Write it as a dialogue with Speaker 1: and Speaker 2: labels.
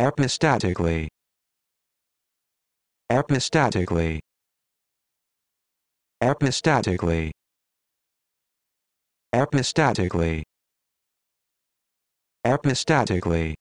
Speaker 1: epistatically epistatically epistatically epistatically epistatically